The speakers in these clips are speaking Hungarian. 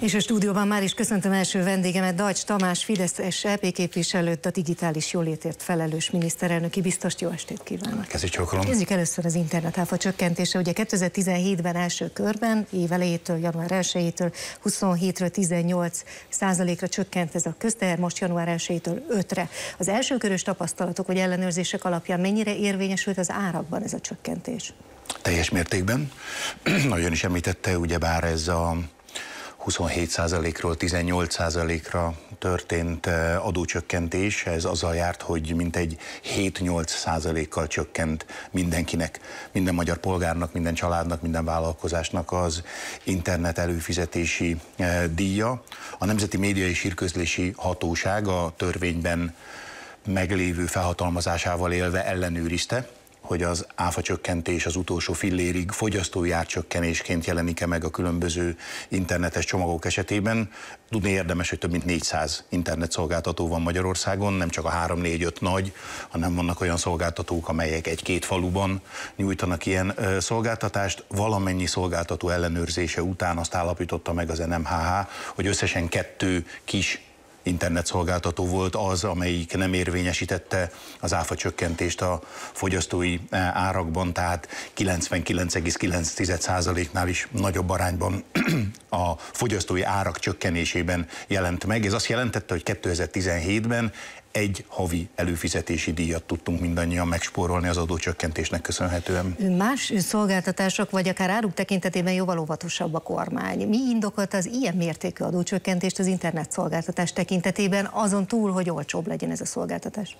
És a stúdióban már is köszöntöm első vendégemet, Dajcs Tamás, Fideszes EP képviselőt, a digitális jólétért felelős miniszterelnöki biztos. Jó estét kívánok! Kezdjük csókolom! Kezdjük először az internet áfa csökkentése. Ugye 2017-ben első körben, évelejétől, január 1-től 27-ről 18 százalékra csökkent ez a közteher, most január 1-től 5-re. Az első körös tapasztalatok vagy ellenőrzések alapján mennyire érvényesült az árakban ez a csökkentés? Teljes mértékben. Nagyon is említette, ugyebár ez a 27%-ról 18%-ra történt eh, adócsökkentés. Ez azzal járt, hogy mintegy 7-8%-kal csökkent mindenkinek, minden magyar polgárnak, minden családnak, minden vállalkozásnak az internet előfizetési eh, díja. A Nemzeti Média és Hírközlési Hatóság a törvényben meglévő felhatalmazásával élve ellenőrizte, hogy az áfa csökkentés az utolsó fillérig fogyasztói árcsökkenésként jelenik-e meg a különböző internetes csomagok esetében. Tudni érdemes, hogy több mint 400 internet szolgáltató van Magyarországon, nem csak a 3-4-5 nagy, hanem vannak olyan szolgáltatók, amelyek egy-két faluban nyújtanak ilyen szolgáltatást. Valamennyi szolgáltató ellenőrzése után azt állapította meg az NMHH, hogy összesen kettő kis internetszolgáltató volt az, amelyik nem érvényesítette az áfa csökkentést a fogyasztói eh, árakban, tehát 99,9%-nál is nagyobb arányban a fogyasztói árak csökkenésében jelent meg. Ez azt jelentette, hogy 2017-ben egy havi előfizetési díjat tudtunk mindannyian megspórolni az adócsökkentésnek köszönhetően. Más szolgáltatások vagy akár áruk tekintetében jóval óvatosabb a kormány. Mi indokolta az ilyen mértékű adócsökkentést az internet szolgáltatás tekintetében, azon túl, hogy olcsóbb legyen ez a szolgáltatás?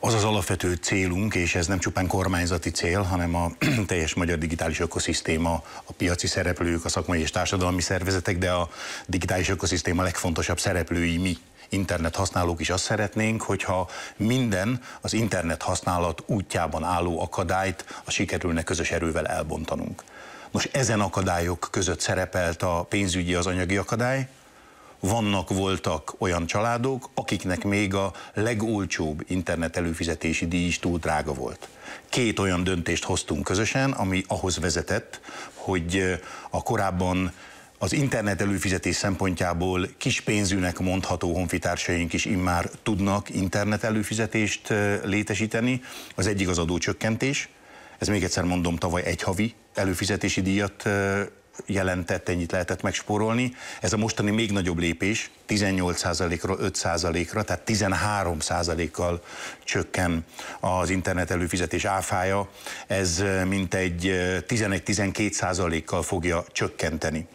Az az alapvető célunk, és ez nem csupán kormányzati cél, hanem a teljes magyar digitális ökoszisztéma, a piaci szereplők, a szakmai és társadalmi szervezetek, de a digitális ökoszisztéma legfontosabb szereplői mi internet használók is azt szeretnénk, hogyha minden az internet használat útjában álló akadályt a sikerülne közös erővel elbontanunk. Most ezen akadályok között szerepelt a pénzügyi, az anyagi akadály, vannak, voltak olyan családok, akiknek még a legolcsóbb internet előfizetési díj is túl drága volt. Két olyan döntést hoztunk közösen, ami ahhoz vezetett, hogy a korábban az internet előfizetés szempontjából kis pénzűnek mondható honfitársaink is immár tudnak internet előfizetést létesíteni. Az egyik az adócsökkentés. Ez még egyszer mondom, tavaly egy havi előfizetési díjat jelentett, ennyit lehetett megspórolni. Ez a mostani még nagyobb lépés, 18%-ról 5%-ra, tehát 13%-kal csökken az internet előfizetés áfája. Ez mintegy 11-12%-kal fogja csökkenteni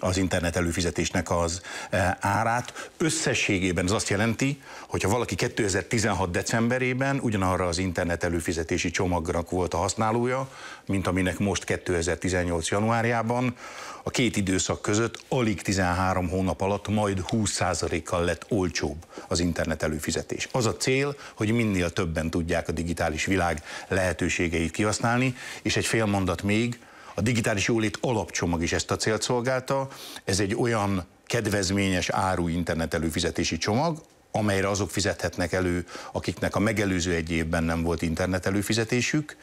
az internet előfizetésnek az eh, árát. Összességében ez azt jelenti, hogy ha valaki 2016 decemberében ugyanarra az internet előfizetési csomagnak volt a használója, mint aminek most 2018 januárjában, a két időszak között alig 13 hónap alatt majd 20%-kal lett olcsóbb az internet előfizetés. Az a cél, hogy minél többen tudják a digitális világ lehetőségeit kihasználni, és egy fél mondat még, a digitális jólét alapcsomag is ezt a célt szolgálta. Ez egy olyan kedvezményes áru internet előfizetési csomag, amelyre azok fizethetnek elő, akiknek a megelőző egy évben nem volt internet előfizetésük.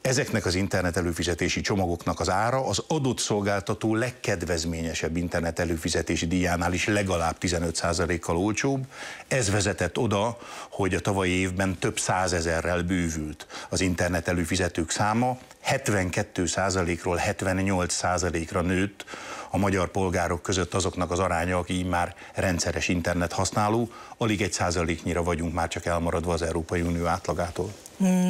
Ezeknek az internet előfizetési csomagoknak az ára az adott szolgáltató legkedvezményesebb internet előfizetési díjánál is legalább 15%-kal olcsóbb. Ez vezetett oda, hogy a tavalyi évben több százezerrel bővült az internet előfizetők száma, 72%-ról 78%-ra nőtt a magyar polgárok között azoknak az aránya, aki már rendszeres internet használó, alig egy százaléknyira vagyunk már csak elmaradva az Európai Unió átlagától.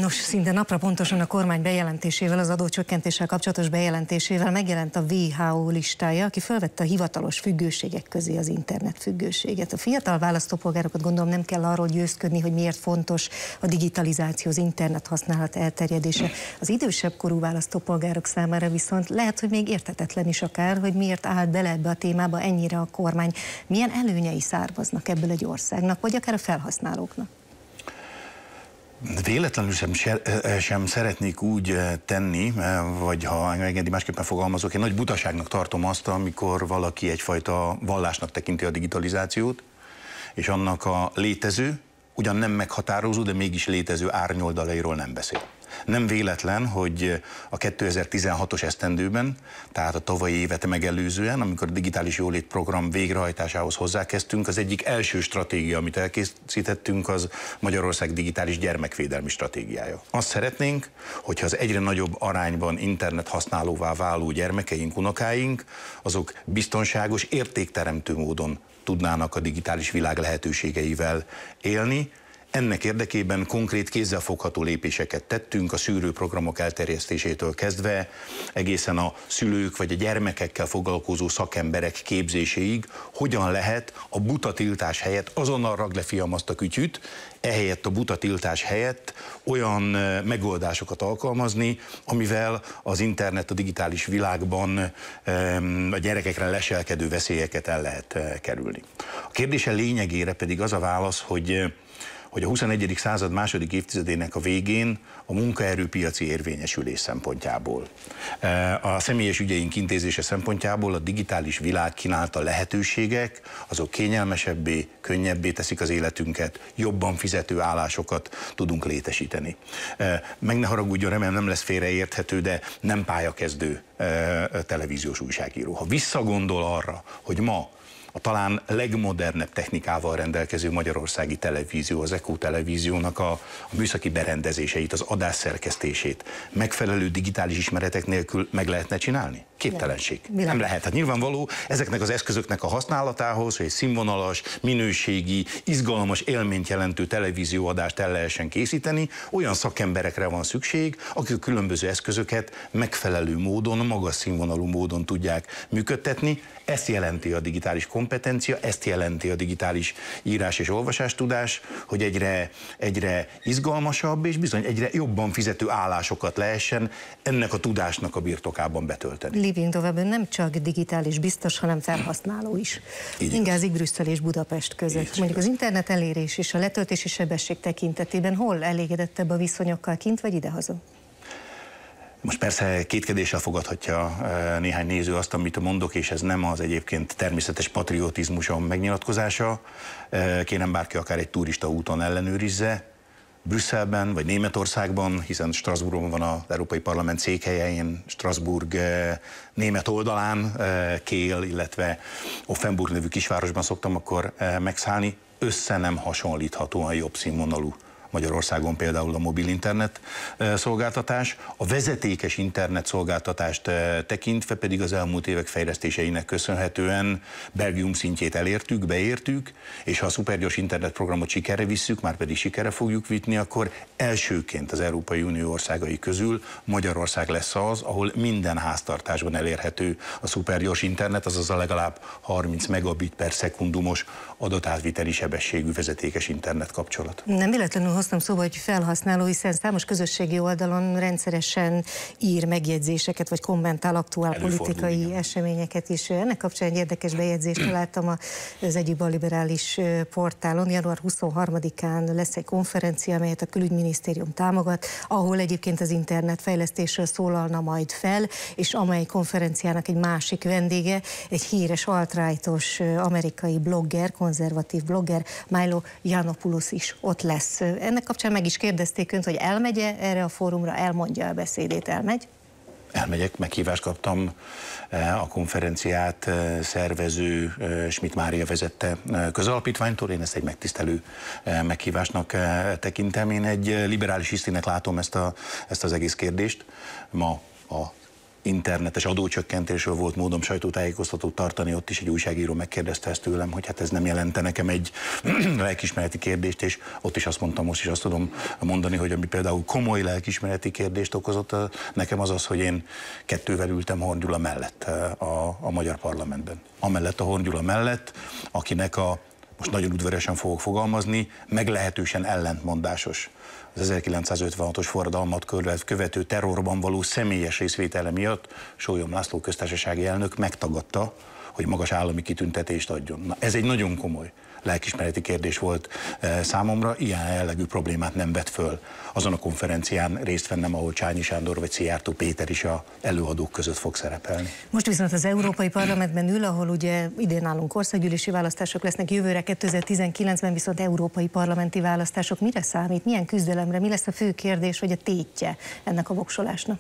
Nos, szinte napra pontosan a kormány bejelentésével, az adócsökkentéssel kapcsolatos bejelentésével megjelent a WHO listája, aki felvette a hivatalos függőségek közé az internet függőséget. A fiatal választópolgárokat gondolom nem kell arról győzködni, hogy miért fontos a digitalizáció, az internet használat elterjedése. Az idősebb korú választópolgárok számára viszont lehet, hogy még értetetlen is akár, hogy miért állt bele ebbe a témába ennyire a kormány. Milyen előnyei származnak ebből egy országnak, vagy akár a felhasználóknak? Véletlenül sem, sem szeretnék úgy tenni, vagy ha engedi másképpen fogalmazok, én nagy butaságnak tartom azt, amikor valaki egyfajta vallásnak tekinti a digitalizációt, és annak a létező, ugyan nem meghatározó, de mégis létező árnyoldalairól nem beszél. Nem véletlen, hogy a 2016-os esztendőben, tehát a tavalyi évet megelőzően, amikor a digitális jólét program végrehajtásához hozzákezdtünk, az egyik első stratégia, amit elkészítettünk, az Magyarország digitális gyermekvédelmi stratégiája. Azt szeretnénk, hogyha az egyre nagyobb arányban internet használóvá váló gyermekeink, unokáink, azok biztonságos, értékteremtő módon tudnának a digitális világ lehetőségeivel élni, ennek érdekében konkrét kézzelfogható lépéseket tettünk a szűrőprogramok elterjesztésétől kezdve, egészen a szülők vagy a gyermekekkel foglalkozó szakemberek képzéséig, hogyan lehet a butatiltás helyett, azonnal rag le fiam azt a kütyüt, ehelyett a butatiltás helyett olyan megoldásokat alkalmazni, amivel az internet a digitális világban a gyerekekre leselkedő veszélyeket el lehet kerülni. A kérdése lényegére pedig az a válasz, hogy hogy a 21. század második évtizedének a végén a munkaerőpiaci érvényesülés szempontjából, e, a személyes ügyeink intézése szempontjából a digitális világ kínálta lehetőségek, azok kényelmesebbé, könnyebbé teszik az életünket, jobban fizető állásokat tudunk létesíteni. E, meg ne haragudjon, remélem nem lesz félreérthető, de nem pályakezdő e, televíziós újságíró. Ha visszagondol arra, hogy ma a talán legmodernebb technikával rendelkező magyarországi televízió, az EKO televíziónak a, a műszaki berendezéseit, az adásszerkesztését megfelelő digitális ismeretek nélkül meg lehetne csinálni? Képtelenség. Nem, nem lehet. Hát nyilvánvaló ezeknek az eszközöknek a használatához, hogy egy színvonalas, minőségi, izgalmas élményt jelentő televízióadást el lehessen készíteni, olyan szakemberekre van szükség, akik a különböző eszközöket megfelelő módon, magas színvonalú módon tudják működtetni. Ezt jelenti a digitális kompetencia, ezt jelenti a digitális írás és olvasás tudás, hogy egyre, egyre izgalmasabb és bizony egyre jobban fizető állásokat lehessen ennek a tudásnak a birtokában betölteni. Living tovább nem csak digitális biztos, hanem felhasználó is. Ingázik Brüsszel és Budapest között. Így Mondjuk az internet elérés és a letöltési sebesség tekintetében hol elégedettebb a viszonyokkal kint vagy idehaza? Most persze kétkedéssel fogadhatja e, néhány néző azt, amit mondok, és ez nem az egyébként természetes patriotizmusom megnyilatkozása. E, kérem bárki akár egy turista úton ellenőrizze, Brüsszelben vagy Németországban, hiszen Strasbourgban van az Európai Parlament székhelyein, Strasbourg eh, német oldalán, eh, Kél, illetve Offenburg nevű kisvárosban szoktam akkor eh, megszállni, össze nem hasonlíthatóan jobb színvonalú Magyarországon például a mobil internet szolgáltatás. A vezetékes internet szolgáltatást tekintve pedig az elmúlt évek fejlesztéseinek köszönhetően Belgium szintjét elértük, beértük, és ha a szupergyors internetprogramot sikerre visszük, már pedig sikerre fogjuk vitni, akkor elsőként az Európai Unió országai közül Magyarország lesz az, ahol minden háztartásban elérhető a szupergyors internet, azaz a legalább 30 megabit per szekundumos adatátviteli sebességű vezetékes internet kapcsolat. Nem illetlenül hoztam szóba, hogy felhasználó, hiszen számos közösségi oldalon rendszeresen ír megjegyzéseket, vagy kommentál aktuál Előfordul, politikai igen. eseményeket is. Ennek kapcsán egy érdekes bejegyzést találtam az egyik balliberális portálon. Január 23-án lesz egy konferencia, amelyet a külügyminisztérium támogat, ahol egyébként az fejlesztésről szólalna majd fel, és amely konferenciának egy másik vendége, egy híres altrájtos amerikai blogger, konzervatív blogger, Milo Janopoulos is ott lesz ennek kapcsán meg is kérdezték önt, hogy elmegye erre a fórumra, elmondja a beszédét, elmegy? elmegyek, meghívást kaptam e, a konferenciát e, szervező e, Schmidt Mária vezette közalapítványtól, én ezt egy megtisztelő meghívásnak tekintem. Én egy liberális hisztinek látom ezt, a, ezt az egész kérdést. Ma a internetes adócsökkentésről volt módom sajtótájékoztatót tartani, ott is egy újságíró megkérdezte ezt tőlem, hogy hát ez nem jelente nekem egy lelkismereti kérdést, és ott is azt mondtam, most is azt tudom mondani, hogy ami például komoly lelkismereti kérdést okozott nekem az az, hogy én kettővel ültem Hornyula mellett a, a magyar parlamentben. Amellett a Hornyula mellett, akinek a most nagyon udvaresen fogok fogalmazni, meglehetősen ellentmondásos az 1956-os forradalmat követő terrorban való személyes részvétele miatt Sólyom László köztársasági elnök megtagadta, hogy magas állami kitüntetést adjon. Na, ez egy nagyon komoly lelkismereti kérdés volt e, számomra, ilyen jellegű problémát nem vett föl azon a konferencián részt vennem, ahol Csányi Sándor vagy Szijjártó Péter is a előadók között fog szerepelni. Most viszont az Európai Parlamentben ül, ahol ugye idén nálunk országgyűlési választások lesznek, jövőre 2019-ben viszont európai parlamenti választások. Mire számít? Milyen küzdelemre? Mi lesz a fő kérdés, vagy a tétje ennek a voksolásnak?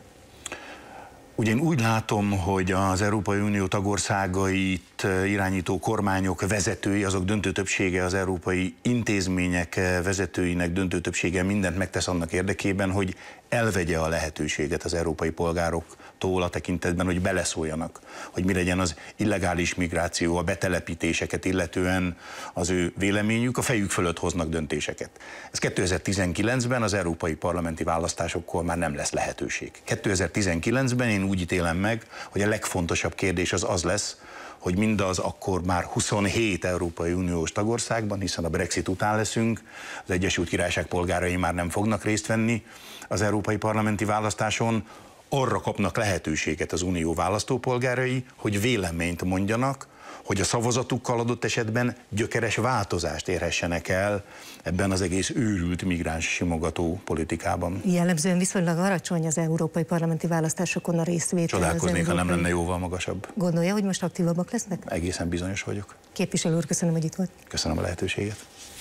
Ugye én úgy látom, hogy az Európai Unió tagországait irányító kormányok vezetői, azok döntő többsége az európai intézmények vezetőinek döntő többsége mindent megtesz annak érdekében, hogy elvegye a lehetőséget az európai polgároktól a tekintetben, hogy beleszóljanak, hogy mi legyen az illegális migráció, a betelepítéseket illetően az ő véleményük, a fejük fölött hoznak döntéseket. Ez 2019-ben az európai parlamenti választásokkor már nem lesz lehetőség. 2019-ben én úgy ítélem meg, hogy a legfontosabb kérdés az az lesz, hogy mindaz akkor már 27 Európai Uniós tagországban, hiszen a Brexit után leszünk, az Egyesült Királyság polgárai már nem fognak részt venni az európai parlamenti választáson, arra kapnak lehetőséget az unió választópolgárai, hogy véleményt mondjanak hogy a szavazatukkal adott esetben gyökeres változást érhessenek el ebben az egész őrült migráns simogató politikában. Jellemzően viszonylag alacsony az európai parlamenti választásokon a részvétel. Csodálkoznék, ha nem lenne jóval magasabb. Gondolja, hogy most aktívabbak lesznek? Egészen bizonyos vagyok. Képviselő úr, köszönöm, hogy itt volt. Köszönöm a lehetőséget.